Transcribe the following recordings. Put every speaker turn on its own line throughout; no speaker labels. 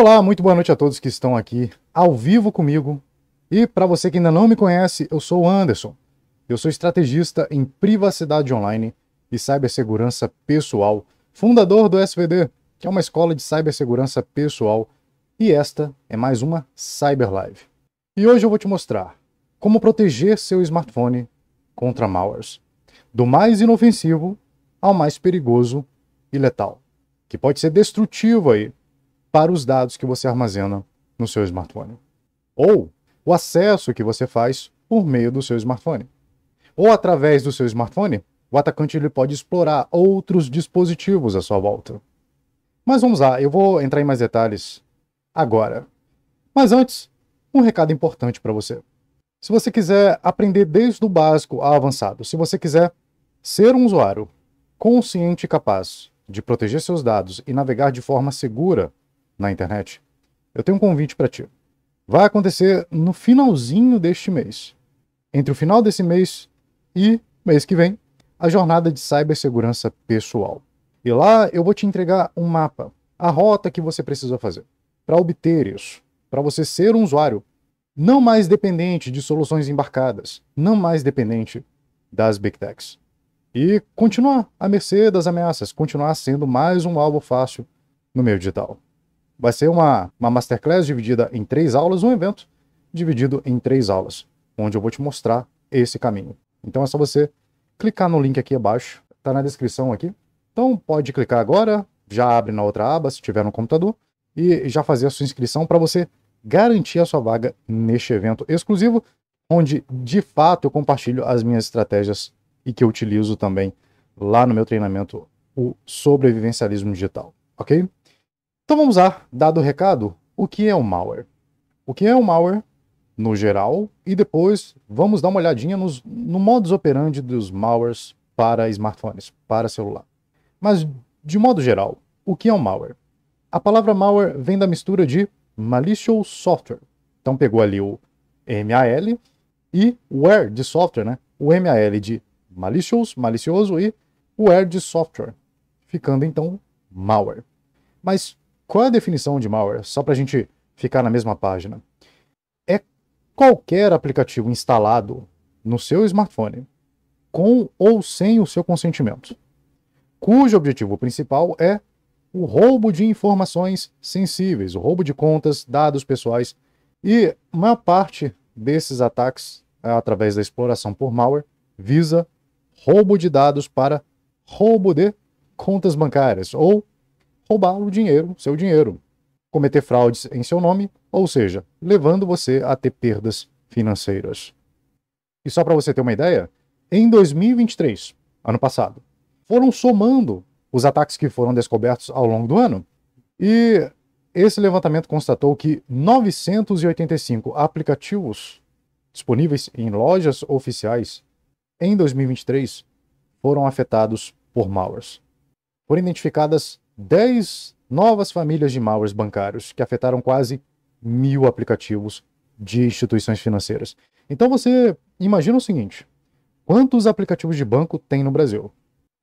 Olá, muito boa noite a todos que estão aqui ao vivo comigo. E para você que ainda não me conhece, eu sou o Anderson. Eu sou estrategista em privacidade online e cibersegurança pessoal, fundador do SVD, que é uma escola de cibersegurança pessoal, e esta é mais uma Cyber Live. E hoje eu vou te mostrar como proteger seu smartphone contra malwares, do mais inofensivo ao mais perigoso e letal, que pode ser destrutivo aí para os dados que você armazena no seu smartphone. Ou o acesso que você faz por meio do seu smartphone. Ou através do seu smartphone, o atacante ele pode explorar outros dispositivos à sua volta. Mas vamos lá, eu vou entrar em mais detalhes agora. Mas antes, um recado importante para você. Se você quiser aprender desde o básico ao avançado, se você quiser ser um usuário consciente e capaz de proteger seus dados e navegar de forma segura na internet, eu tenho um convite para ti. Vai acontecer no finalzinho deste mês. Entre o final desse mês e mês que vem, a jornada de cibersegurança pessoal. E lá eu vou te entregar um mapa, a rota que você precisa fazer para obter isso, para você ser um usuário não mais dependente de soluções embarcadas, não mais dependente das big techs. E continuar à mercê das ameaças, continuar sendo mais um alvo fácil no meio digital. Vai ser uma, uma masterclass dividida em três aulas, um evento dividido em três aulas, onde eu vou te mostrar esse caminho. Então é só você clicar no link aqui abaixo, está na descrição aqui. Então pode clicar agora, já abre na outra aba se tiver no computador e já fazer a sua inscrição para você garantir a sua vaga neste evento exclusivo, onde de fato eu compartilho as minhas estratégias e que eu utilizo também lá no meu treinamento o sobrevivencialismo digital, ok? Então vamos lá, dado o recado, o que é um malware? O que é um malware no geral e depois vamos dar uma olhadinha nos, no modus operandi dos malwares para smartphones, para celular. Mas de modo geral, o que é um malware? A palavra malware vem da mistura de malicious software. Então pegou ali o MAL e where de software, né? O MAL de malicious, malicioso e where de software, ficando então malware. Mas qual é a definição de malware? Só para a gente ficar na mesma página. É qualquer aplicativo instalado no seu smartphone, com ou sem o seu consentimento, cujo objetivo principal é o roubo de informações sensíveis, o roubo de contas, dados pessoais. E maior parte desses ataques, através da exploração por malware, visa roubo de dados para roubo de contas bancárias ou roubar o dinheiro, seu dinheiro, cometer fraudes em seu nome, ou seja, levando você a ter perdas financeiras. E só para você ter uma ideia, em 2023, ano passado, foram somando os ataques que foram descobertos ao longo do ano, e esse levantamento constatou que 985 aplicativos disponíveis em lojas oficiais em 2023 foram afetados por malwares. Foram identificadas 10 novas famílias de malwares bancários que afetaram quase mil aplicativos de instituições financeiras. Então você imagina o seguinte: quantos aplicativos de banco tem no Brasil?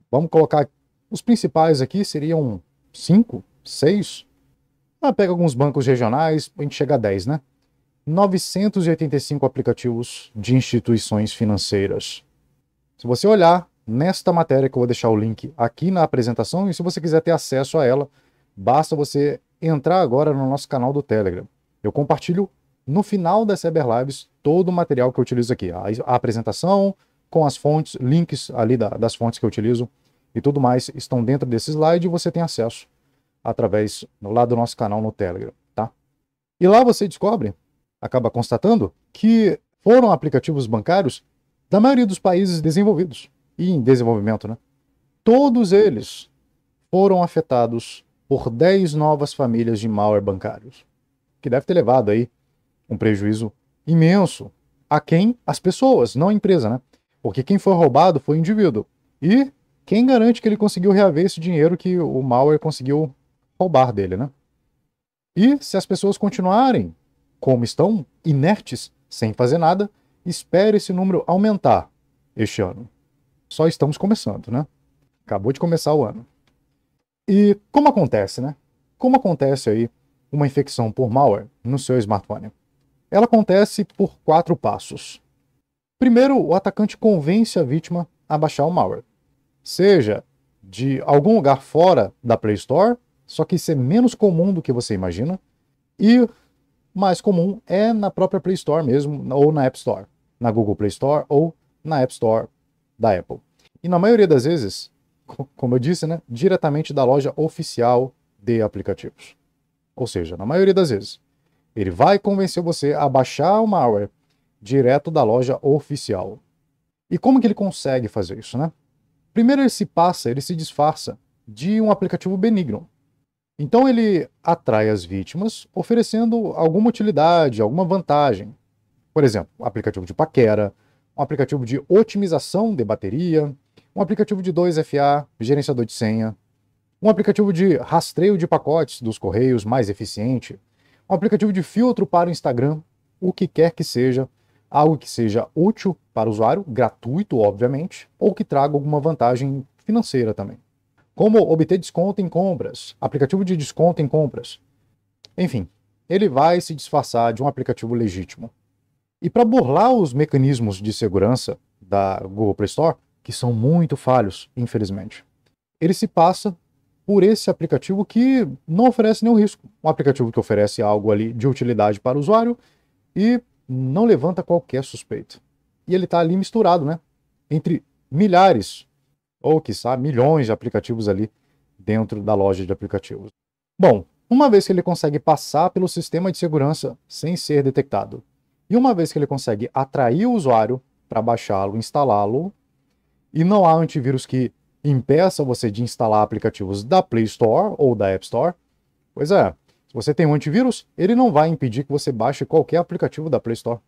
Vamos colocar os principais aqui seriam 5, 6. Ah, pega alguns bancos regionais, a gente chega a 10, né? 985 aplicativos de instituições financeiras. Se você olhar nesta matéria, que eu vou deixar o link aqui na apresentação. E se você quiser ter acesso a ela, basta você entrar agora no nosso canal do Telegram. Eu compartilho no final das Cyberlives todo o material que eu utilizo aqui. A, a apresentação com as fontes, links ali da, das fontes que eu utilizo e tudo mais estão dentro desse slide e você tem acesso através lado do nosso canal no Telegram, tá? E lá você descobre, acaba constatando, que foram aplicativos bancários da maioria dos países desenvolvidos e em desenvolvimento, né? Todos eles foram afetados por 10 novas famílias de malware bancários, que deve ter levado aí um prejuízo imenso a quem? As pessoas, não a empresa, né? Porque quem foi roubado foi o indivíduo. E quem garante que ele conseguiu reaver esse dinheiro que o malware conseguiu roubar dele, né? E se as pessoas continuarem como estão, inertes, sem fazer nada, espere esse número aumentar este ano só estamos começando, né? Acabou de começar o ano. E como acontece, né? Como acontece aí uma infecção por malware no seu smartphone? Ela acontece por quatro passos. Primeiro, o atacante convence a vítima a baixar o malware, seja de algum lugar fora da Play Store, só que isso é menos comum do que você imagina, e mais comum é na própria Play Store mesmo, ou na App Store, na Google Play Store ou na App Store da Apple. E na maioria das vezes, como eu disse, né, diretamente da loja oficial de aplicativos. Ou seja, na maioria das vezes, ele vai convencer você a baixar o malware direto da loja oficial. E como que ele consegue fazer isso, né? Primeiro ele se passa, ele se disfarça de um aplicativo benigno. Então ele atrai as vítimas oferecendo alguma utilidade, alguma vantagem. Por exemplo, aplicativo de paquera, um aplicativo de otimização de bateria, um aplicativo de 2FA, gerenciador de senha, um aplicativo de rastreio de pacotes dos correios mais eficiente, um aplicativo de filtro para o Instagram, o que quer que seja, algo que seja útil para o usuário, gratuito, obviamente, ou que traga alguma vantagem financeira também. Como obter desconto em compras, aplicativo de desconto em compras. Enfim, ele vai se disfarçar de um aplicativo legítimo. E para burlar os mecanismos de segurança da Google Play Store, que são muito falhos, infelizmente, ele se passa por esse aplicativo que não oferece nenhum risco. Um aplicativo que oferece algo ali de utilidade para o usuário e não levanta qualquer suspeita. E ele está ali misturado, né? Entre milhares, ou quiçá milhões de aplicativos ali dentro da loja de aplicativos. Bom, uma vez que ele consegue passar pelo sistema de segurança sem ser detectado e uma vez que ele consegue atrair o usuário para baixá-lo, instalá-lo, e não há antivírus que impeça você de instalar aplicativos da Play Store ou da App Store, pois é, se você tem um antivírus, ele não vai impedir que você baixe qualquer aplicativo da Play Store.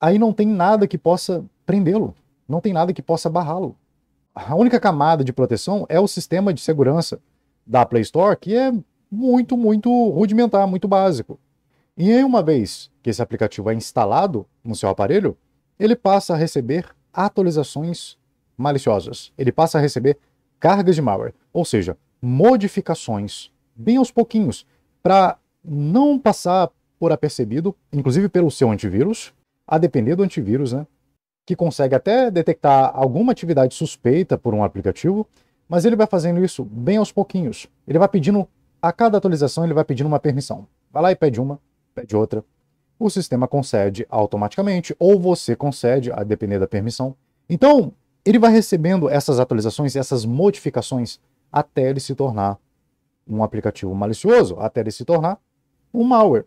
Aí não tem nada que possa prendê-lo, não tem nada que possa barrá-lo. A única camada de proteção é o sistema de segurança da Play Store, que é muito, muito rudimentar, muito básico. E aí, uma vez que esse aplicativo é instalado no seu aparelho, ele passa a receber atualizações maliciosas. Ele passa a receber cargas de malware, ou seja, modificações bem aos pouquinhos para não passar por apercebido, inclusive pelo seu antivírus, a depender do antivírus, né? Que consegue até detectar alguma atividade suspeita por um aplicativo, mas ele vai fazendo isso bem aos pouquinhos. Ele vai pedindo, a cada atualização, ele vai pedindo uma permissão. Vai lá e pede uma, pede é outra, o sistema concede automaticamente, ou você concede, a depender da permissão. Então, ele vai recebendo essas atualizações, essas modificações, até ele se tornar um aplicativo malicioso, até ele se tornar um malware.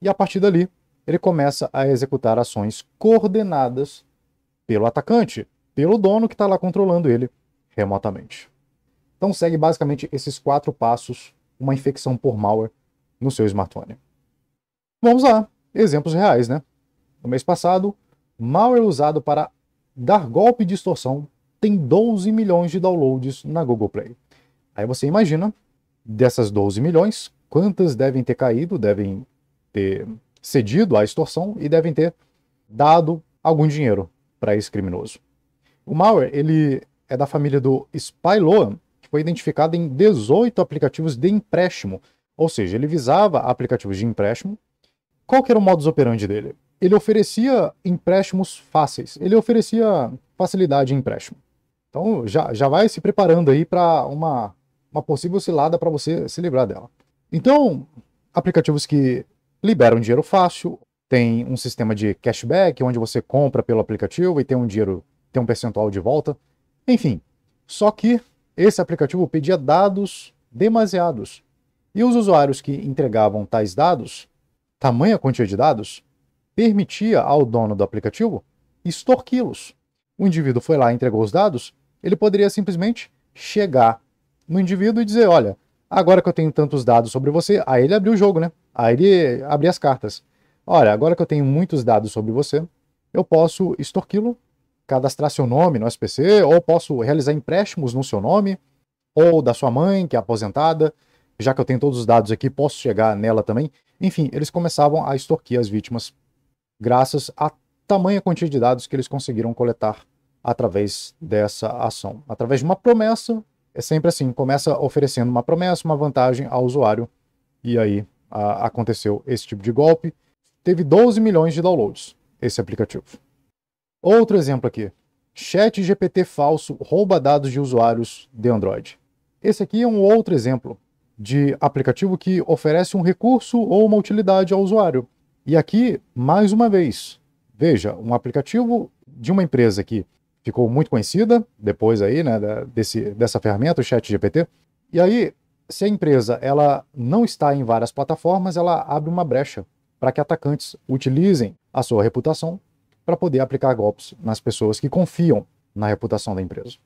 E a partir dali, ele começa a executar ações coordenadas pelo atacante, pelo dono que está lá controlando ele remotamente. Então segue basicamente esses quatro passos uma infecção por malware no seu smartphone. Vamos lá, exemplos reais, né? No mês passado, malware usado para dar golpe de extorsão tem 12 milhões de downloads na Google Play. Aí você imagina, dessas 12 milhões, quantas devem ter caído, devem ter cedido à extorsão e devem ter dado algum dinheiro para esse criminoso. O malware, ele é da família do Spyloan, que foi identificado em 18 aplicativos de empréstimo, ou seja, ele visava aplicativos de empréstimo qual que era o modus operandi dele? Ele oferecia empréstimos fáceis, ele oferecia facilidade em empréstimo. Então já, já vai se preparando aí para uma, uma possível cilada para você se livrar dela. Então, aplicativos que liberam dinheiro fácil, tem um sistema de cashback, onde você compra pelo aplicativo e tem um dinheiro, tem um percentual de volta. Enfim, só que esse aplicativo pedia dados demasiados. E os usuários que entregavam tais dados Tamanha quantia de dados permitia ao dono do aplicativo extorquí-los. O indivíduo foi lá, entregou os dados, ele poderia simplesmente chegar no indivíduo e dizer: olha, agora que eu tenho tantos dados sobre você, aí ele abriu o jogo, né? Aí ele abriu as cartas. Olha, agora que eu tenho muitos dados sobre você, eu posso extorquí-lo, cadastrar seu nome no SPC, ou posso realizar empréstimos no seu nome, ou da sua mãe, que é aposentada. Já que eu tenho todos os dados aqui, posso chegar nela também. Enfim, eles começavam a extorquir as vítimas, graças à tamanha quantidade de dados que eles conseguiram coletar através dessa ação. Através de uma promessa, é sempre assim: começa oferecendo uma promessa, uma vantagem ao usuário, e aí a, aconteceu esse tipo de golpe. Teve 12 milhões de downloads esse aplicativo. Outro exemplo aqui: Chat GPT falso rouba dados de usuários de Android. Esse aqui é um outro exemplo de aplicativo que oferece um recurso ou uma utilidade ao usuário. E aqui, mais uma vez, veja, um aplicativo de uma empresa que ficou muito conhecida depois aí, né, desse, dessa ferramenta, o Chat GPT. E aí, se a empresa ela não está em várias plataformas, ela abre uma brecha para que atacantes utilizem a sua reputação para poder aplicar golpes nas pessoas que confiam na reputação da empresa.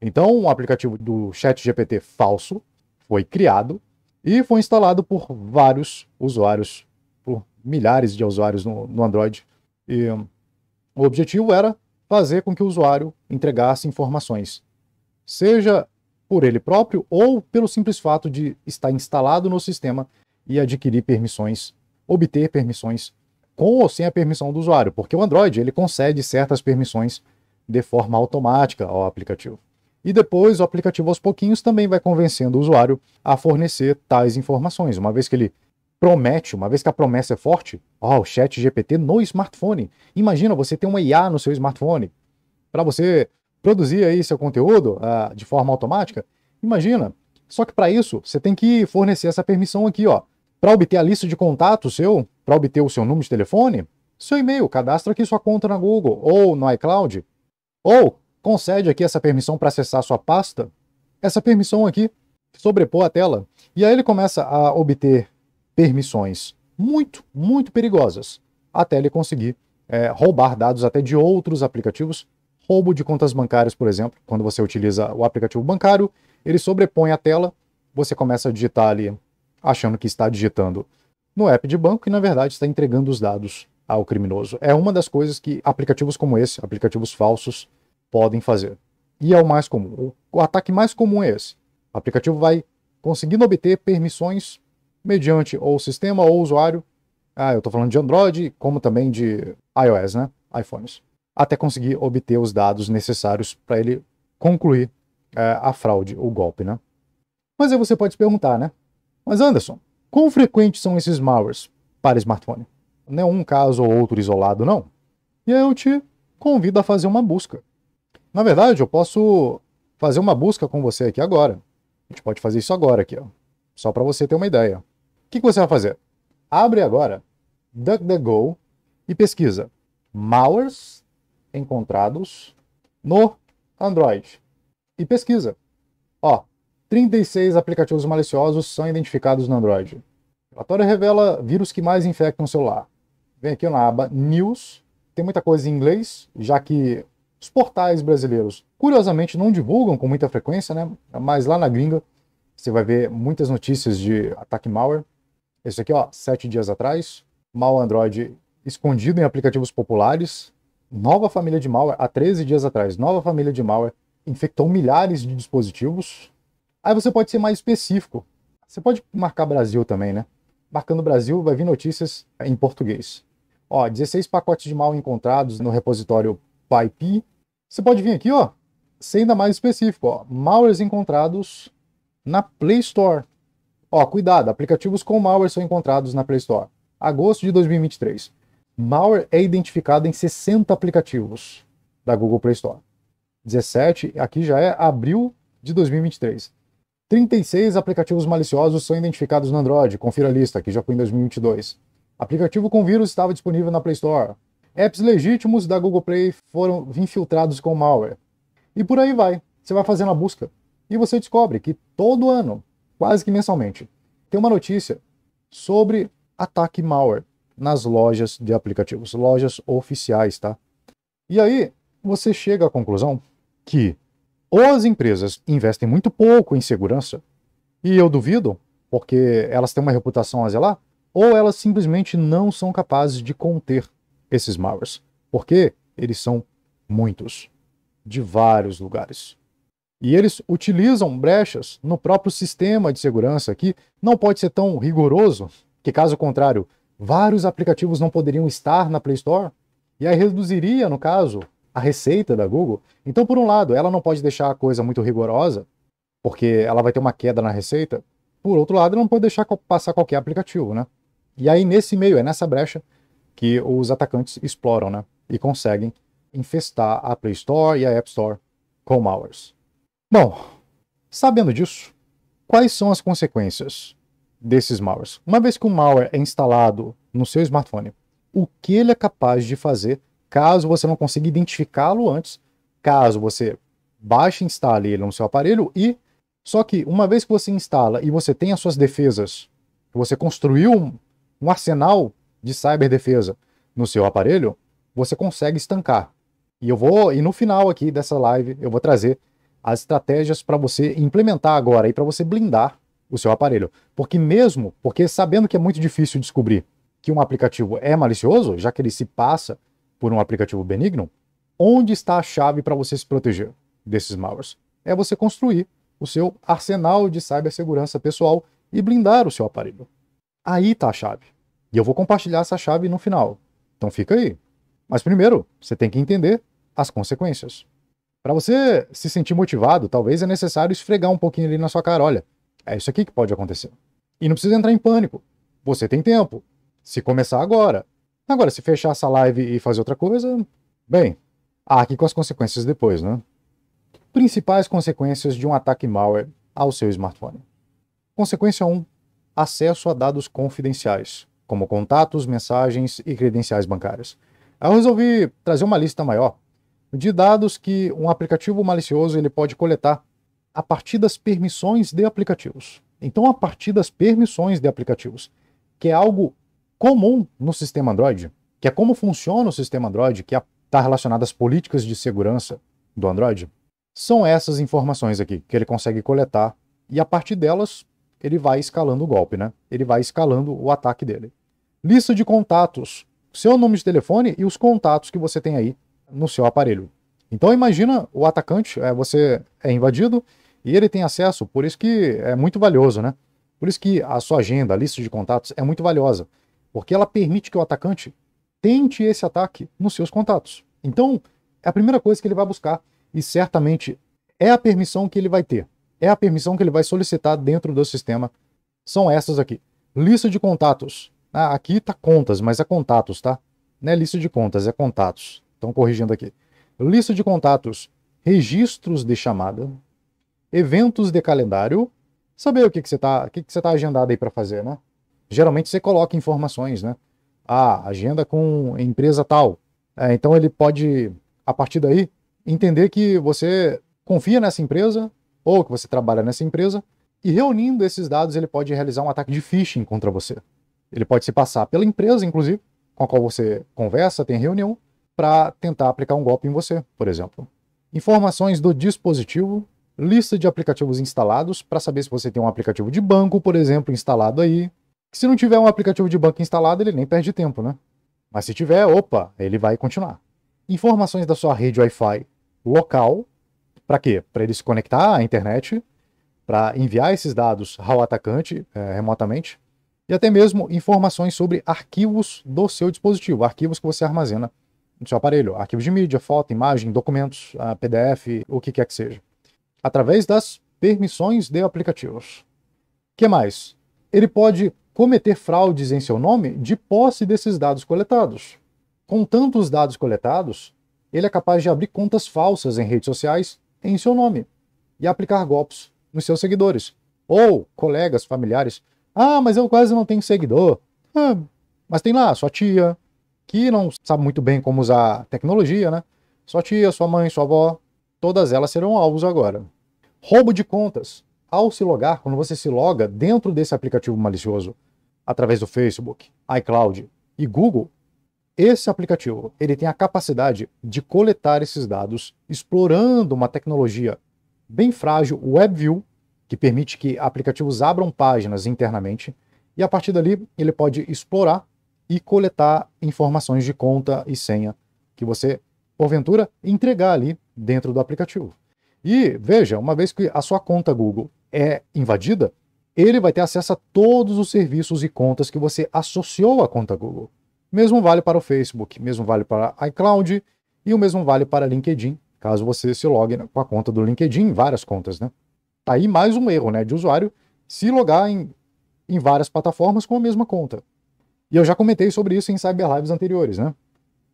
Então, um aplicativo do Chat GPT falso foi criado e foi instalado por vários usuários, por milhares de usuários no, no Android. E hum, o objetivo era fazer com que o usuário entregasse informações, seja por ele próprio ou pelo simples fato de estar instalado no sistema e adquirir permissões, obter permissões com ou sem a permissão do usuário, porque o Android ele concede certas permissões de forma automática ao aplicativo. E depois o aplicativo aos pouquinhos também vai convencendo o usuário a fornecer tais informações, uma vez que ele promete, uma vez que a promessa é forte, ó, oh, o chat GPT no smartphone. Imagina você ter uma IA no seu smartphone para você produzir aí seu conteúdo uh, de forma automática. Imagina. Só que para isso, você tem que fornecer essa permissão aqui, ó. Para obter a lista de contato seu, para obter o seu número de telefone, seu e-mail, cadastra aqui sua conta na Google ou no iCloud. Ou concede aqui essa permissão para acessar sua pasta, essa permissão aqui sobrepor a tela. E aí ele começa a obter permissões muito, muito perigosas, até ele conseguir é, roubar dados até de outros aplicativos. Roubo de contas bancárias, por exemplo, quando você utiliza o aplicativo bancário, ele sobrepõe a tela, você começa a digitar ali, achando que está digitando no app de banco e, na verdade, está entregando os dados ao criminoso. É uma das coisas que aplicativos como esse, aplicativos falsos, podem fazer. E é o mais comum. O ataque mais comum é esse. O aplicativo vai conseguindo obter permissões mediante ou sistema ou usuário. Ah, eu estou falando de Android, como também de iOS, né? iPhones. Até conseguir obter os dados necessários para ele concluir é, a fraude, o golpe, né? Mas aí você pode se perguntar, né? Mas Anderson, quão frequentes são esses malwares para smartphone? Não é um caso ou outro isolado, não. E aí eu te convido a fazer uma busca. Na verdade, eu posso fazer uma busca com você aqui agora. A gente pode fazer isso agora aqui, ó. Só para você ter uma ideia. O que, que você vai fazer? Abre agora DuckDuckGo e pesquisa malwares encontrados no Android. E pesquisa. Ó, 36 aplicativos maliciosos são identificados no Android. O relatório revela vírus que mais infectam o celular. Vem aqui na aba News. Tem muita coisa em inglês, já que os portais brasileiros, curiosamente, não divulgam com muita frequência, né? Mas lá na gringa você vai ver muitas notícias de ataque malware. Esse aqui, ó, sete dias atrás, mal Android escondido em aplicativos populares. Nova família de malware, há 13 dias atrás, nova família de malware infectou milhares de dispositivos. Aí você pode ser mais específico. Você pode marcar Brasil também, né? Marcando Brasil, vai vir notícias em português. Ó, 16 pacotes de mal encontrados no repositório PyPI, você pode vir aqui, ó, ser ainda mais específico, ó, malwares encontrados na Play Store. Ó, cuidado, aplicativos com malware são encontrados na Play Store. Agosto de 2023. Malware é identificado em 60 aplicativos da Google Play Store. 17, aqui já é abril de 2023. 36 aplicativos maliciosos são identificados no Android, confira a lista, aqui já foi em 2022. Aplicativo com vírus estava disponível na Play Store, Apps legítimos da Google Play foram infiltrados com malware. E por aí vai. Você vai fazendo a busca e você descobre que todo ano, quase que mensalmente, tem uma notícia sobre ataque malware nas lojas de aplicativos, lojas oficiais, tá? E aí você chega à conclusão que ou as empresas investem muito pouco em segurança, e eu duvido, porque elas têm uma reputação a zelar, ou elas simplesmente não são capazes de conter esses malwares, porque eles são muitos, de vários lugares. E eles utilizam brechas no próprio sistema de segurança que não pode ser tão rigoroso, que caso contrário, vários aplicativos não poderiam estar na Play Store, e aí reduziria, no caso, a receita da Google. Então, por um lado, ela não pode deixar a coisa muito rigorosa, porque ela vai ter uma queda na receita. Por outro lado, ela não pode deixar passar qualquer aplicativo, né? E aí, nesse meio, é nessa brecha que os atacantes exploram, né? E conseguem infestar a Play Store e a App Store com malwares. Bom, sabendo disso, quais são as consequências desses malwares? Uma vez que o um malware é instalado no seu smartphone, o que ele é capaz de fazer caso você não consiga identificá-lo antes, caso você baixe e instale ele no seu aparelho e só que uma vez que você instala e você tem as suas defesas, você construiu um arsenal de cyberdefesa no seu aparelho, você consegue estancar. E eu vou, e no final aqui dessa live, eu vou trazer as estratégias para você implementar agora e para você blindar o seu aparelho. Porque mesmo, porque sabendo que é muito difícil descobrir que um aplicativo é malicioso, já que ele se passa por um aplicativo benigno, onde está a chave para você se proteger desses malwares? É você construir o seu arsenal de cibersegurança pessoal e blindar o seu aparelho. Aí está a chave. E eu vou compartilhar essa chave no final. Então fica aí. Mas primeiro, você tem que entender as consequências. Para você se sentir motivado, talvez é necessário esfregar um pouquinho ali na sua cara, olha, é isso aqui que pode acontecer. E não precisa entrar em pânico. Você tem tempo. Se começar agora. Agora, se fechar essa live e fazer outra coisa, bem, arque com as consequências depois, né? Principais consequências de um ataque malware ao seu smartphone. Consequência 1: acesso a dados confidenciais como contatos, mensagens e credenciais bancárias. Eu resolvi trazer uma lista maior de dados que um aplicativo malicioso ele pode coletar a partir das permissões de aplicativos. Então, a partir das permissões de aplicativos, que é algo comum no sistema Android, que é como funciona o sistema Android, que está é, relacionado às políticas de segurança do Android, são essas informações aqui que ele consegue coletar e a partir delas ele vai escalando o golpe, né? Ele vai escalando o ataque dele. Lista de contatos. Seu nome de telefone e os contatos que você tem aí no seu aparelho. Então imagina o atacante, é, você é invadido e ele tem acesso, por isso que é muito valioso, né? Por isso que a sua agenda, a lista de contatos é muito valiosa, porque ela permite que o atacante tente esse ataque nos seus contatos. Então, é a primeira coisa que ele vai buscar e certamente é a permissão que ele vai ter é a permissão que ele vai solicitar dentro do sistema. São essas aqui. Lista de contatos. Ah, aqui está contas, mas é contatos, tá? Não é lista de contas, é contatos. Estão corrigindo aqui. Lista de contatos. Registros de chamada. Eventos de calendário. Saber o que, que você está que que tá agendado aí para fazer, né? Geralmente você coloca informações, né? Ah, agenda com empresa tal. É, então ele pode, a partir daí, entender que você confia nessa empresa, ou que você trabalha nessa empresa, e reunindo esses dados, ele pode realizar um ataque de phishing contra você. Ele pode se passar pela empresa, inclusive, com a qual você conversa, tem reunião, para tentar aplicar um golpe em você, por exemplo. Informações do dispositivo, lista de aplicativos instalados, para saber se você tem um aplicativo de banco, por exemplo, instalado aí. se não tiver um aplicativo de banco instalado, ele nem perde tempo, né? Mas se tiver, opa, ele vai continuar. Informações da sua rede Wi-Fi local, para quê? Para ele se conectar à internet, para enviar esses dados ao atacante é, remotamente e até mesmo informações sobre arquivos do seu dispositivo, arquivos que você armazena no seu aparelho, arquivos de mídia, foto, imagem, documentos, ah, PDF, o que quer que seja, através das permissões de aplicativos. Que mais? Ele pode cometer fraudes em seu nome de posse desses dados coletados. Com tantos dados coletados, ele é capaz de abrir contas falsas em redes sociais, em seu nome e aplicar golpes nos seus seguidores ou colegas, familiares. Ah, mas eu quase não tenho seguidor. Ah, mas tem lá sua tia, que não sabe muito bem como usar tecnologia, né? Sua tia, sua mãe, sua avó, todas elas serão alvos agora. Roubo de contas. Ao se logar, quando você se loga dentro desse aplicativo malicioso, através do Facebook, iCloud e Google, esse aplicativo ele tem a capacidade de coletar esses dados explorando uma tecnologia bem frágil, WebView, que permite que aplicativos abram páginas internamente e a partir dali ele pode explorar e coletar informações de conta e senha que você porventura entregar ali dentro do aplicativo. E veja, uma vez que a sua conta Google é invadida, ele vai ter acesso a todos os serviços e contas que você associou à conta Google. Mesmo vale para o Facebook, mesmo vale para iCloud e o mesmo vale para LinkedIn, caso você se logue com a conta do LinkedIn, várias contas, né? Tá aí mais um erro, né, de usuário se logar em, em várias plataformas com a mesma conta. E eu já comentei sobre isso em cyberlives anteriores, né?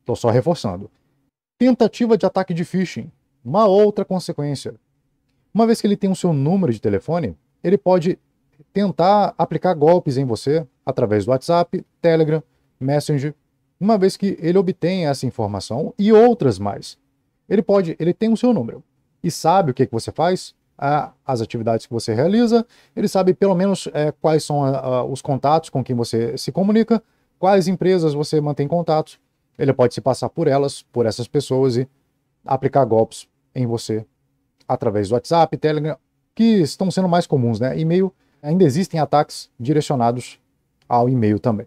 Estou só reforçando. Tentativa de ataque de phishing, uma outra consequência. Uma vez que ele tem o seu número de telefone, ele pode tentar aplicar golpes em você através do WhatsApp, Telegram, Messenger, uma vez que ele obtém essa informação e outras mais. Ele pode, ele tem o seu número e sabe o que, que você faz, a, as atividades que você realiza, ele sabe pelo menos é, quais são a, a, os contatos com quem você se comunica, quais empresas você mantém contatos. Ele pode se passar por elas, por essas pessoas e aplicar golpes em você através do WhatsApp, Telegram, que estão sendo mais comuns, né? E-mail, ainda existem ataques direcionados ao e-mail também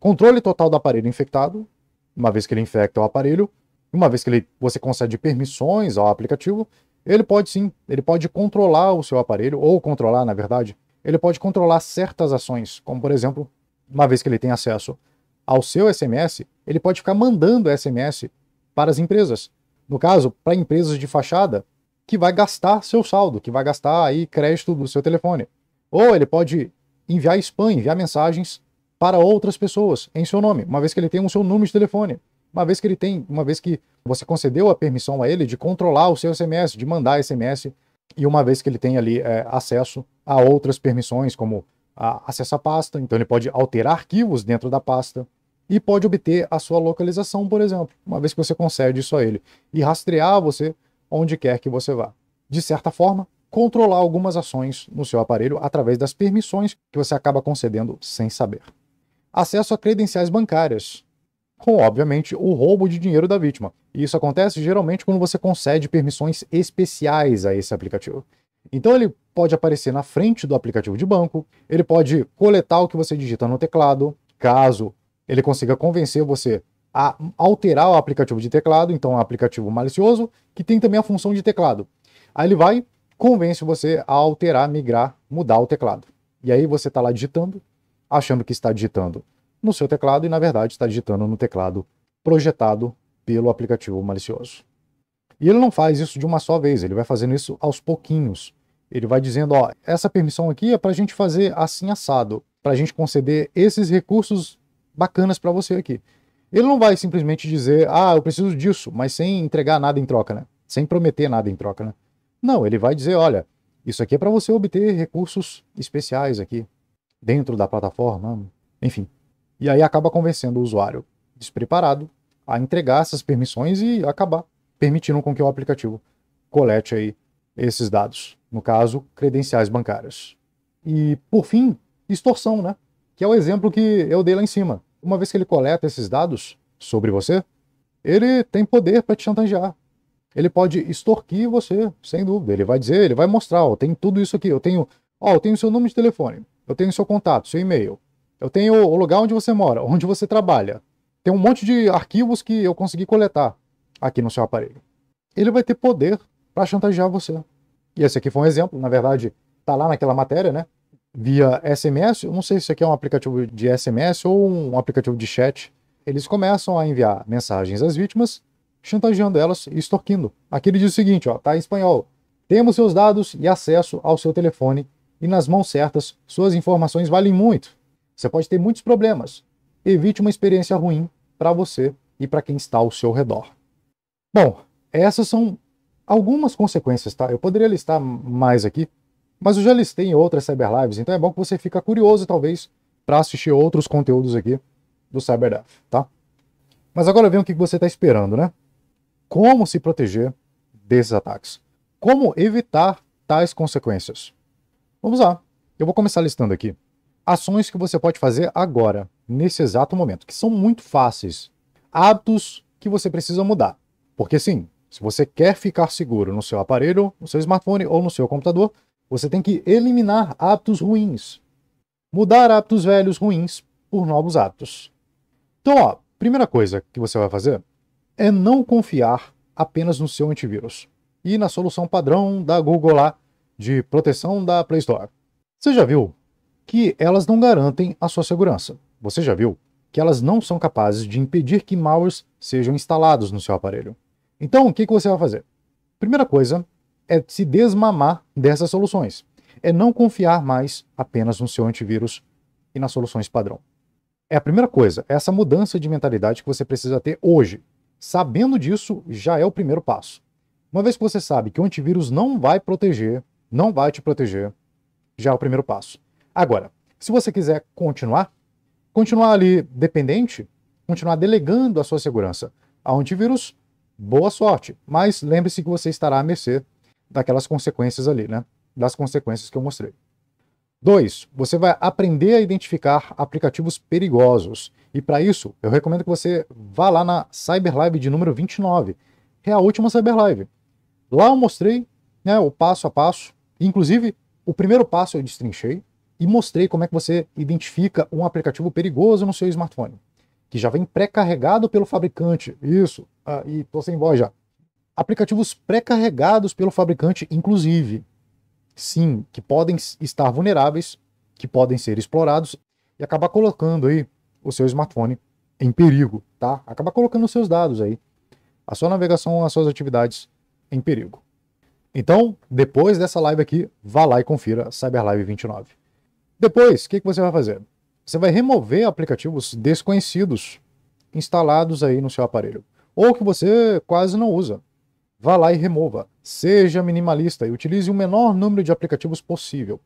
controle total do aparelho infectado, uma vez que ele infecta o aparelho, uma vez que ele, você concede permissões ao aplicativo, ele pode sim, ele pode controlar o seu aparelho, ou controlar, na verdade, ele pode controlar certas ações, como por exemplo, uma vez que ele tem acesso ao seu SMS, ele pode ficar mandando SMS para as empresas. No caso, para empresas de fachada, que vai gastar seu saldo, que vai gastar aí crédito do seu telefone. Ou ele pode enviar spam, enviar mensagens para outras pessoas em seu nome, uma vez que ele tem o seu número de telefone, uma vez que ele tem, uma vez que você concedeu a permissão a ele de controlar o seu SMS, de mandar SMS, e uma vez que ele tem ali é, acesso a outras permissões, como acesso à pasta, então ele pode alterar arquivos dentro da pasta e pode obter a sua localização, por exemplo, uma vez que você concede isso a ele, e rastrear você onde quer que você vá. De certa forma, controlar algumas ações no seu aparelho através das permissões que você acaba concedendo sem saber acesso a credenciais bancárias, com, obviamente, o roubo de dinheiro da vítima. E isso acontece geralmente quando você concede permissões especiais a esse aplicativo. Então ele pode aparecer na frente do aplicativo de banco, ele pode coletar o que você digita no teclado, caso ele consiga convencer você a alterar o aplicativo de teclado, então é um aplicativo malicioso, que tem também a função de teclado. Aí ele vai, convence você a alterar, migrar, mudar o teclado. E aí você está lá digitando, achando que está digitando no seu teclado e, na verdade, está digitando no teclado projetado pelo aplicativo malicioso. E ele não faz isso de uma só vez, ele vai fazendo isso aos pouquinhos. Ele vai dizendo: ó, essa permissão aqui é para a gente fazer assim assado, para a gente conceder esses recursos bacanas para você aqui. Ele não vai simplesmente dizer: ah, eu preciso disso, mas sem entregar nada em troca, né? Sem prometer nada em troca, né? Não, ele vai dizer: olha, isso aqui é para você obter recursos especiais aqui, dentro da plataforma, enfim. E aí acaba convencendo o usuário despreparado a entregar essas permissões e acabar permitindo com que o aplicativo colete aí esses dados, no caso, credenciais bancárias. E por fim, extorsão, né? Que é o exemplo que eu dei lá em cima. Uma vez que ele coleta esses dados sobre você, ele tem poder para te chantagear. Ele pode extorquir você, sem dúvida. Ele vai dizer, ele vai mostrar, ó, tem tudo isso aqui, eu tenho, ó, eu tenho seu número de telefone, eu tenho seu contato, seu e-mail, eu tenho o lugar onde você mora, onde você trabalha. Tem um monte de arquivos que eu consegui coletar aqui no seu aparelho. Ele vai ter poder para chantagear você. E esse aqui foi um exemplo, na verdade, tá lá naquela matéria, né? Via SMS, eu não sei se isso aqui é um aplicativo de SMS ou um aplicativo de chat. Eles começam a enviar mensagens às vítimas, chantageando elas e extorquindo. Aqui ele diz o seguinte, ó, tá em espanhol. Temos seus dados e acesso ao seu telefone e nas mãos certas, suas informações valem muito. Você pode ter muitos problemas. Evite uma experiência ruim para você e para quem está ao seu redor. Bom, essas são algumas consequências, tá? Eu poderia listar mais aqui, mas eu já listei em outras Cyberlives, então é bom que você fica curioso, talvez, para assistir outros conteúdos aqui do CyberDev, tá? Mas agora vem o que você está esperando, né? Como se proteger desses ataques? Como evitar tais consequências? Vamos lá. Eu vou começar listando aqui ações que você pode fazer agora, nesse exato momento, que são muito fáceis. Hábitos que você precisa mudar. Porque sim, se você quer ficar seguro no seu aparelho, no seu smartphone ou no seu computador, você tem que eliminar hábitos ruins. Mudar hábitos velhos ruins por novos hábitos. Então, ó, primeira coisa que você vai fazer é não confiar apenas no seu antivírus e na solução padrão da Google lá de proteção da Play Store. Você já viu que elas não garantem a sua segurança. Você já viu que elas não são capazes de impedir que malwares sejam instalados no seu aparelho. Então, o que, você vai fazer? Primeira coisa é se desmamar dessas soluções. É não confiar mais apenas no seu antivírus e nas soluções padrão. É a primeira coisa, é essa mudança de mentalidade que você precisa ter hoje. Sabendo disso, já é o primeiro passo. Uma vez que você sabe que o antivírus não vai proteger não vai te proteger. Já é o primeiro passo. Agora, se você quiser continuar, continuar ali dependente, continuar delegando a sua segurança ao antivírus, boa sorte. Mas lembre-se que você estará à mercê daquelas consequências ali, né? Das consequências que eu mostrei. 2. Você vai aprender a identificar aplicativos perigosos. E para isso, eu recomendo que você vá lá na Cyberlive de número 29, que é a última Cyberlive. Lá eu mostrei né, o passo a passo Inclusive, o primeiro passo eu destrinchei e mostrei como é que você identifica um aplicativo perigoso no seu smartphone, que já vem pré-carregado pelo fabricante. Isso, ah, e tô sem voz já. Aplicativos pré-carregados pelo fabricante, inclusive. Sim, que podem estar vulneráveis, que podem ser explorados e acabar colocando aí o seu smartphone em perigo, tá? Acabar colocando os seus dados aí, a sua navegação, as suas atividades em perigo. Então, depois dessa live aqui, vá lá e confira CyberLive 29. Depois, o que, que você vai fazer? Você vai remover aplicativos desconhecidos instalados aí no seu aparelho, ou que você quase não usa. Vá lá e remova. Seja minimalista e utilize o menor número de aplicativos possível.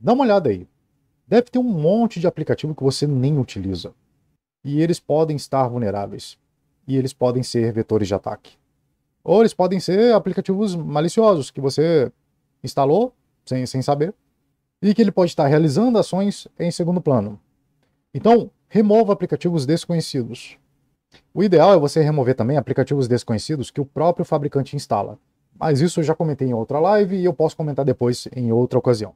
Dá uma olhada aí. Deve ter um monte de aplicativo que você nem utiliza. E eles podem estar vulneráveis. E eles podem ser vetores de ataque. Ou eles podem ser aplicativos maliciosos que você instalou sem, sem saber e que ele pode estar realizando ações em segundo plano. Então, remova aplicativos desconhecidos. O ideal é você remover também aplicativos desconhecidos que o próprio fabricante instala. Mas isso eu já comentei em outra live e eu posso comentar depois em outra ocasião.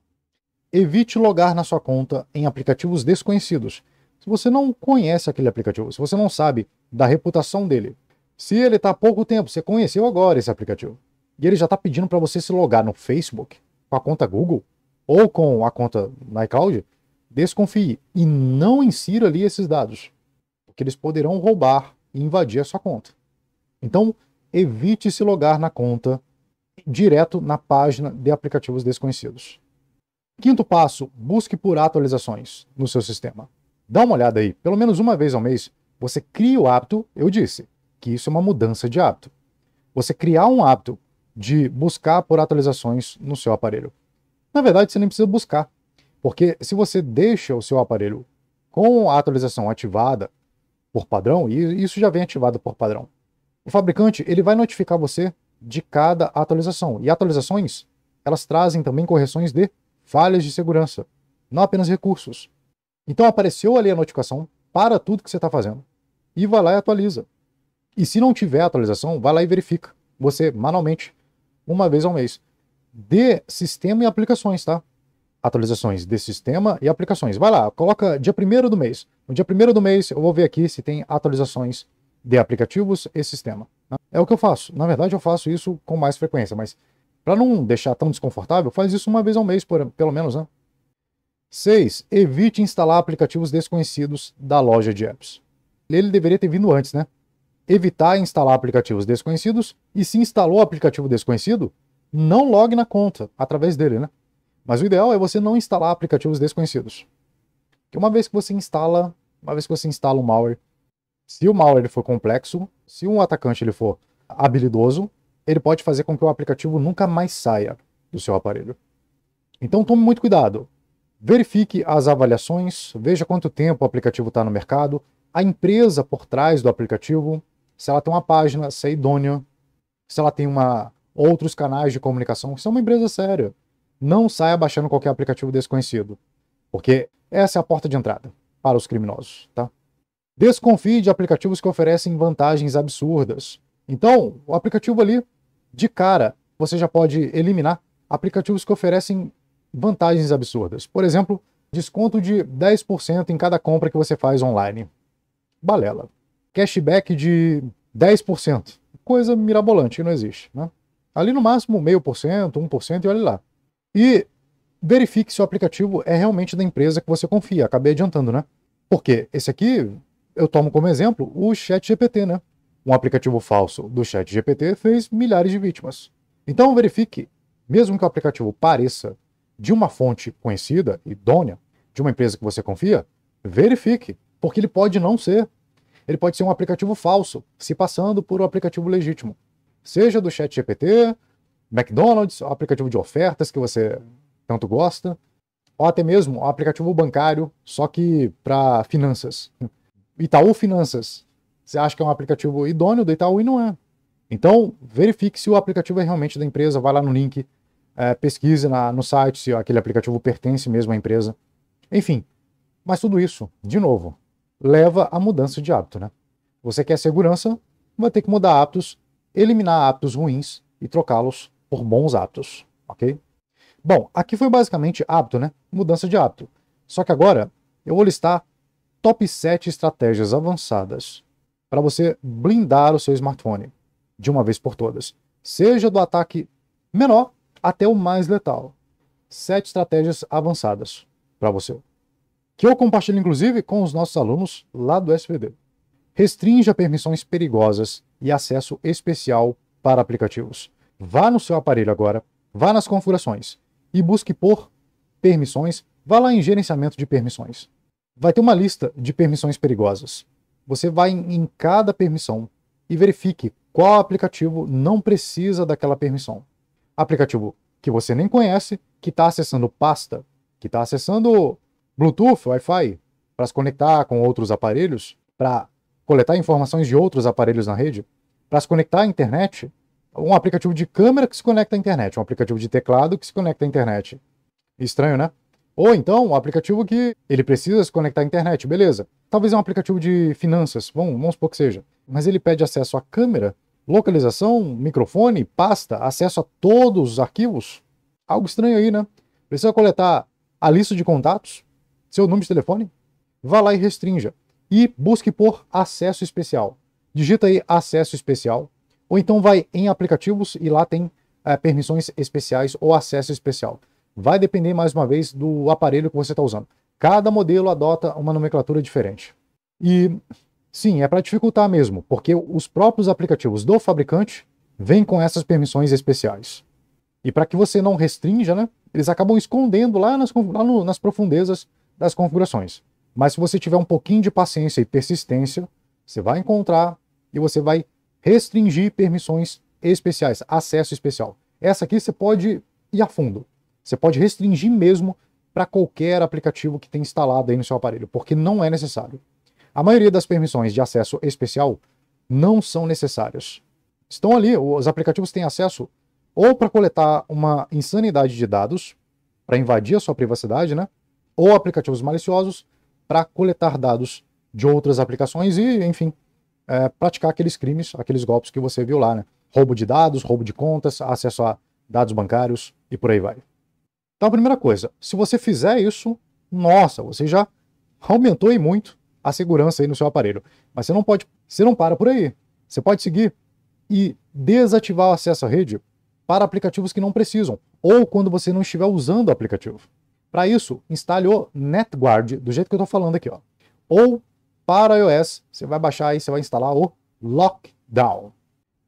Evite logar na sua conta em aplicativos desconhecidos. Se você não conhece aquele aplicativo, se você não sabe da reputação dele, se ele está há pouco tempo, você conheceu agora esse aplicativo, e ele já está pedindo para você se logar no Facebook com a conta Google ou com a conta na iCloud, desconfie e não insira ali esses dados, porque eles poderão roubar e invadir a sua conta. Então, evite se logar na conta direto na página de aplicativos desconhecidos. Quinto passo, busque por atualizações no seu sistema. Dá uma olhada aí, pelo menos uma vez ao mês, você cria o hábito, eu disse, que isso é uma mudança de hábito. Você criar um hábito de buscar por atualizações no seu aparelho. Na verdade, você nem precisa buscar, porque se você deixa o seu aparelho com a atualização ativada por padrão, e isso já vem ativado por padrão, o fabricante ele vai notificar você de cada atualização. E atualizações, elas trazem também correções de falhas de segurança, não apenas recursos. Então apareceu ali a notificação para tudo que você está fazendo e vai lá e atualiza. E se não tiver atualização, vai lá e verifica. Você manualmente, uma vez ao mês. De sistema e aplicações, tá? Atualizações de sistema e aplicações. Vai lá, coloca dia 1 do mês. No dia 1 do mês, eu vou ver aqui se tem atualizações de aplicativos e sistema. Né? É o que eu faço. Na verdade, eu faço isso com mais frequência, mas para não deixar tão desconfortável, faz isso uma vez ao mês, por, pelo menos, né? 6. Evite instalar aplicativos desconhecidos da loja de apps. Ele deveria ter vindo antes, né? evitar instalar aplicativos desconhecidos e se instalou aplicativo desconhecido, não logue na conta através dele, né? Mas o ideal é você não instalar aplicativos desconhecidos. Porque uma vez que você instala, uma vez que você instala um malware, se o malware for complexo, se um atacante ele for habilidoso, ele pode fazer com que o aplicativo nunca mais saia do seu aparelho. Então tome muito cuidado. Verifique as avaliações, veja quanto tempo o aplicativo está no mercado, a empresa por trás do aplicativo, se ela tem uma página, se é idônea, se ela tem uma, outros canais de comunicação, se é uma empresa séria. Não saia baixando qualquer aplicativo desconhecido, porque essa é a porta de entrada para os criminosos, tá? Desconfie de aplicativos que oferecem vantagens absurdas. Então, o aplicativo ali, de cara, você já pode eliminar aplicativos que oferecem vantagens absurdas. Por exemplo, desconto de 10% em cada compra que você faz online. Balela cashback de 10%. Coisa mirabolante que não existe. Né? Ali no máximo meio por cento, 1% e olhe lá. E verifique se o aplicativo é realmente da empresa que você confia. Acabei adiantando, né? Porque esse aqui, eu tomo como exemplo o ChatGPT, né? Um aplicativo falso do ChatGPT fez milhares de vítimas. Então verifique, mesmo que o aplicativo pareça de uma fonte conhecida, idônea, de uma empresa que você confia, verifique, porque ele pode não ser ele pode ser um aplicativo falso, se passando por um aplicativo legítimo. Seja do Chat GPT, McDonald's, o aplicativo de ofertas que você tanto gosta, ou até mesmo o aplicativo bancário, só que para finanças. Itaú Finanças. Você acha que é um aplicativo idôneo do Itaú e não é. Então, verifique se o aplicativo é realmente da empresa, vai lá no link, é, pesquise na, no site se aquele aplicativo pertence mesmo à empresa. Enfim, mas tudo isso, de novo, leva à mudança de hábito, né? Você quer segurança, vai ter que mudar hábitos, eliminar hábitos ruins e trocá-los por bons hábitos, ok? Bom, aqui foi basicamente hábito, né? Mudança de hábito. Só que agora eu vou listar top 7 estratégias avançadas para você blindar o seu smartphone de uma vez por todas, seja do ataque menor até o mais letal. Sete estratégias avançadas para você que eu compartilho inclusive com os nossos alunos lá do SPD. Restrinja permissões perigosas e acesso especial para aplicativos. Vá no seu aparelho agora, vá nas configurações e busque por permissões, vá lá em gerenciamento de permissões. Vai ter uma lista de permissões perigosas. Você vai em cada permissão e verifique qual aplicativo não precisa daquela permissão. Aplicativo que você nem conhece, que está acessando pasta, que está acessando Bluetooth, Wi-Fi, para se conectar com outros aparelhos, para coletar informações de outros aparelhos na rede, para se conectar à internet, um aplicativo de câmera que se conecta à internet, um aplicativo de teclado que se conecta à internet. Estranho, né? Ou então, um aplicativo que ele precisa se conectar à internet, beleza. Talvez é um aplicativo de finanças, vamos, vamos supor que seja. Mas ele pede acesso à câmera, localização, microfone, pasta, acesso a todos os arquivos. Algo estranho aí, né? Precisa coletar a lista de contatos, seu número de telefone, vá lá e restrinja. E busque por acesso especial. Digita aí acesso especial, ou então vai em aplicativos e lá tem é, permissões especiais ou acesso especial. Vai depender, mais uma vez, do aparelho que você está usando. Cada modelo adota uma nomenclatura diferente. E sim, é para dificultar mesmo, porque os próprios aplicativos do fabricante vêm com essas permissões especiais. E para que você não restrinja, né, eles acabam escondendo lá nas, lá no, nas profundezas das configurações. Mas se você tiver um pouquinho de paciência e persistência, você vai encontrar e você vai restringir permissões especiais, acesso especial. Essa aqui você pode ir a fundo. Você pode restringir mesmo para qualquer aplicativo que tem instalado aí no seu aparelho, porque não é necessário. A maioria das permissões de acesso especial não são necessárias. Estão ali, os aplicativos têm acesso ou para coletar uma insanidade de dados, para invadir a sua privacidade, né? ou aplicativos maliciosos para coletar dados de outras aplicações e, enfim, é, praticar aqueles crimes, aqueles golpes que você viu lá, né? Roubo de dados, roubo de contas, acesso a dados bancários e por aí vai. Então, a primeira coisa, se você fizer isso, nossa, você já aumentou e muito a segurança aí no seu aparelho. Mas você não pode, você não para por aí. Você pode seguir e desativar o acesso à rede para aplicativos que não precisam, ou quando você não estiver usando o aplicativo. Para isso, instale o NetGuard, do jeito que eu estou falando aqui. Ó. Ou, para iOS, você vai baixar e você vai instalar o Lockdown.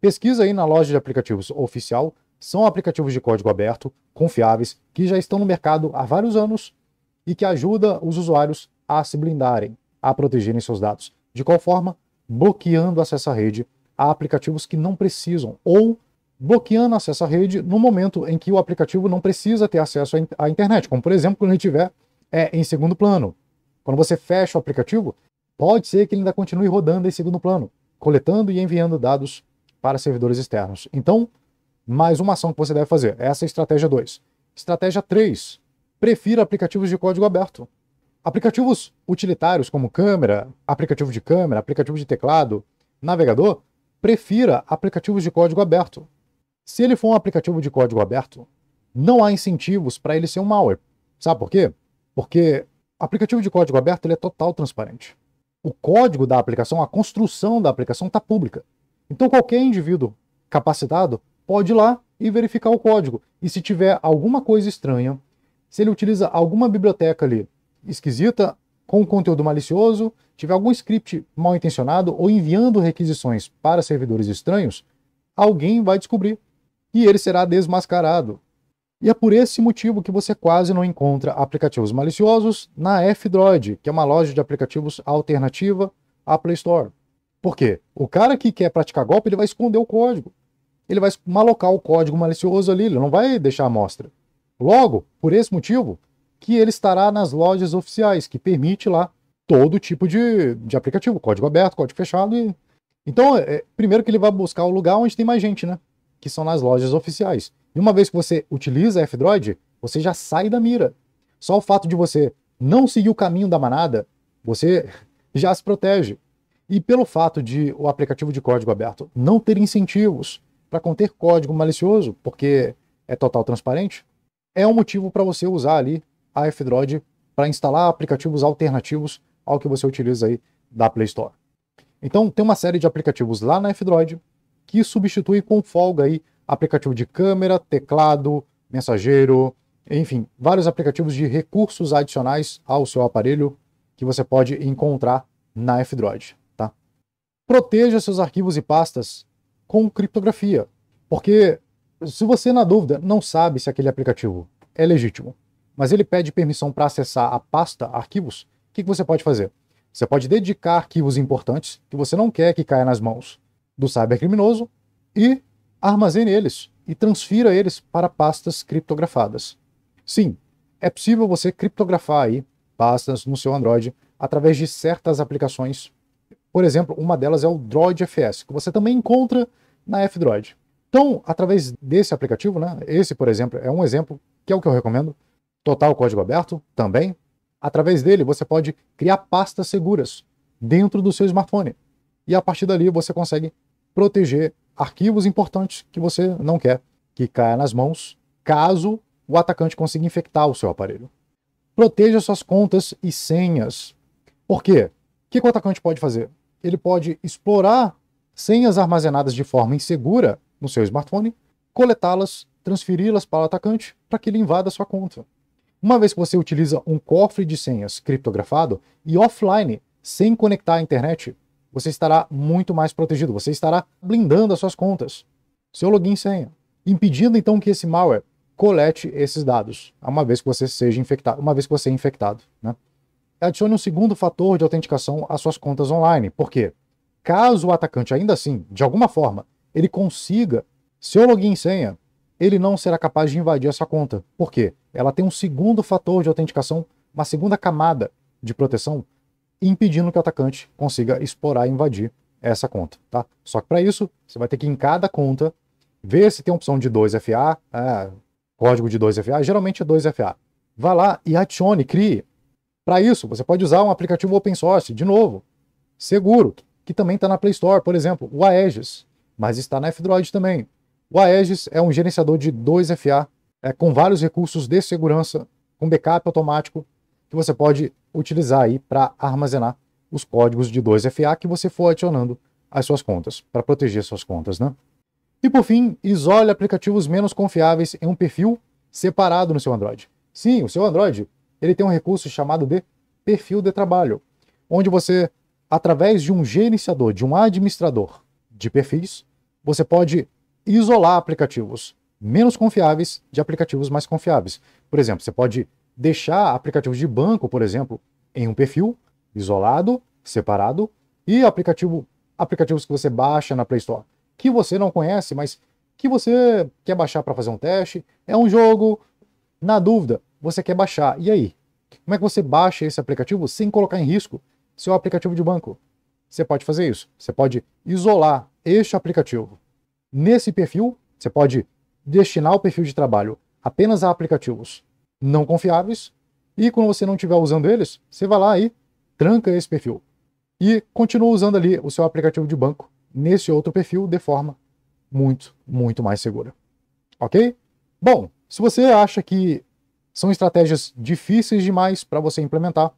Pesquisa aí na loja de aplicativos oficial. São aplicativos de código aberto, confiáveis, que já estão no mercado há vários anos e que ajuda os usuários a se blindarem, a protegerem seus dados. De qual forma? Bloqueando acesso à rede a aplicativos que não precisam ou bloqueando acesso à rede no momento em que o aplicativo não precisa ter acesso à internet, como por exemplo quando ele estiver é, em segundo plano. Quando você fecha o aplicativo, pode ser que ele ainda continue rodando em segundo plano, coletando e enviando dados para servidores externos. Então, mais uma ação que você deve fazer. Essa é a estratégia 2. Estratégia 3. Prefira aplicativos de código aberto. Aplicativos utilitários como câmera, aplicativo de câmera, aplicativo de teclado, navegador, prefira aplicativos de código aberto. Se ele for um aplicativo de código aberto, não há incentivos para ele ser um malware. Sabe por quê? Porque aplicativo de código aberto ele é total transparente. O código da aplicação, a construção da aplicação está pública. Então qualquer indivíduo capacitado pode ir lá e verificar o código. E se tiver alguma coisa estranha, se ele utiliza alguma biblioteca ali esquisita, com conteúdo malicioso, tiver algum script mal intencionado ou enviando requisições para servidores estranhos, alguém vai descobrir e ele será desmascarado. E é por esse motivo que você quase não encontra aplicativos maliciosos na F-Droid, que é uma loja de aplicativos alternativa à Play Store. Por quê? O cara que quer praticar golpe, ele vai esconder o código. Ele vai malocar o código malicioso ali, ele não vai deixar a mostra. Logo, por esse motivo, que ele estará nas lojas oficiais, que permite lá todo tipo de, de aplicativo, código aberto, código fechado. E... Então, é, primeiro que ele vai buscar o lugar onde tem mais gente, né? que são nas lojas oficiais. E uma vez que você utiliza F-Droid, você já sai da mira. Só o fato de você não seguir o caminho da manada, você já se protege. E pelo fato de o aplicativo de código aberto não ter incentivos para conter código malicioso, porque é total transparente, é um motivo para você usar ali a F-Droid para instalar aplicativos alternativos ao que você utiliza aí da Play Store. Então, tem uma série de aplicativos lá na F-Droid que substitui com folga aí aplicativo de câmera, teclado, mensageiro, enfim, vários aplicativos de recursos adicionais ao seu aparelho que você pode encontrar na F-Droid, tá? Proteja seus arquivos e pastas com criptografia, porque se você na dúvida não sabe se aquele aplicativo é legítimo, mas ele pede permissão para acessar a pasta arquivos, o que, que você pode fazer? Você pode dedicar arquivos importantes que você não quer que caia nas mãos do cybercriminoso e armazene eles e transfira eles para pastas criptografadas. Sim, é possível você criptografar aí pastas no seu Android através de certas aplicações. Por exemplo, uma delas é o Droid FS, que você também encontra na F-Droid. Então, através desse aplicativo, né, esse, por exemplo, é um exemplo que é o que eu recomendo, total código aberto também. Através dele, você pode criar pastas seguras dentro do seu smartphone. E a partir dali, você consegue proteger arquivos importantes que você não quer que caia nas mãos, caso o atacante consiga infectar o seu aparelho. Proteja suas contas e senhas. Por quê? O que o atacante pode fazer? Ele pode explorar senhas armazenadas de forma insegura no seu smartphone, coletá-las, transferi-las para o atacante para que ele invada a sua conta. Uma vez que você utiliza um cofre de senhas criptografado e offline, sem conectar à internet, você estará muito mais protegido, você estará blindando as suas contas, seu login e senha, impedindo então que esse malware colete esses dados, uma vez que você seja infectado, uma vez que você é infectado, né? Adicione um segundo fator de autenticação às suas contas online, porque caso o atacante ainda assim, de alguma forma, ele consiga seu login e senha, ele não será capaz de invadir essa conta. Por quê? Ela tem um segundo fator de autenticação, uma segunda camada de proteção impedindo que o atacante consiga explorar e invadir essa conta, tá? Só que para isso, você vai ter que ir em cada conta ver se tem a opção de 2FA, é, né? código de 2FA, geralmente é 2FA. Vá lá e adicione, crie. Para isso, você pode usar um aplicativo open source, de novo, seguro, que também está na Play Store, por exemplo, o Aegis, mas está na F-Droid também. O Aegis é um gerenciador de 2FA, é, com vários recursos de segurança, com backup automático, que você pode utilizar aí para armazenar os códigos de 2FA que você for adicionando às suas contas, para proteger suas contas, né? E por fim, isole aplicativos menos confiáveis em um perfil separado no seu Android. Sim, o seu Android, ele tem um recurso chamado de perfil de trabalho, onde você, através de um gerenciador, de um administrador de perfis, você pode isolar aplicativos menos confiáveis de aplicativos mais confiáveis. Por exemplo, você pode deixar aplicativos de banco, por exemplo, em um perfil isolado, separado, e aplicativo, aplicativos que você baixa na Play Store, que você não conhece, mas que você quer baixar para fazer um teste, é um jogo, na dúvida, você quer baixar. E aí? Como é que você baixa esse aplicativo sem colocar em risco seu aplicativo de banco? Você pode fazer isso. Você pode isolar este aplicativo. Nesse perfil, você pode destinar o perfil de trabalho apenas a aplicativos não confiáveis. E quando você não estiver usando eles, você vai lá e tranca esse perfil. E continua usando ali o seu aplicativo de banco nesse outro perfil de forma muito, muito mais segura. Ok? Bom, se você acha que são estratégias difíceis demais para você implementar,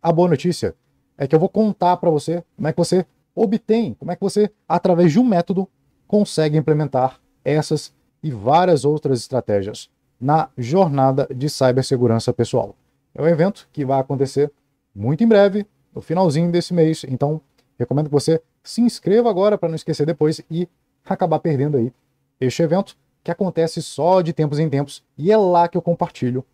a boa notícia é que eu vou contar para você como é que você obtém, como é que você, através de um método, consegue implementar essas e várias outras estratégias na Jornada de Cibersegurança Pessoal. É um evento que vai acontecer muito em breve, no finalzinho desse mês. Então, recomendo que você se inscreva agora para não esquecer depois e acabar perdendo aí este evento que acontece só de tempos em tempos e é lá que eu compartilho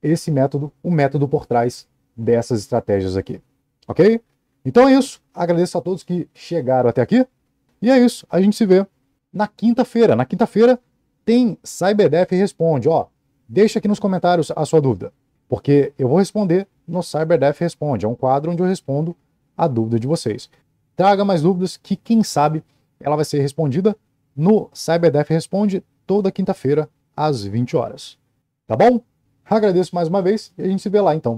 esse método, o método por trás dessas estratégias aqui. OK? Então é isso. Agradeço a todos que chegaram até aqui. E é isso. A gente se vê na quinta-feira. Na quinta-feira tem CyberDef Responde, ó. Deixe aqui nos comentários a sua dúvida, porque eu vou responder no CyberDef Responde. É um quadro onde eu respondo a dúvida de vocês. Traga mais dúvidas que, quem sabe, ela vai ser respondida no CyberDef Responde toda quinta-feira às 20 horas. Tá bom? Agradeço mais uma vez e a gente se vê lá então.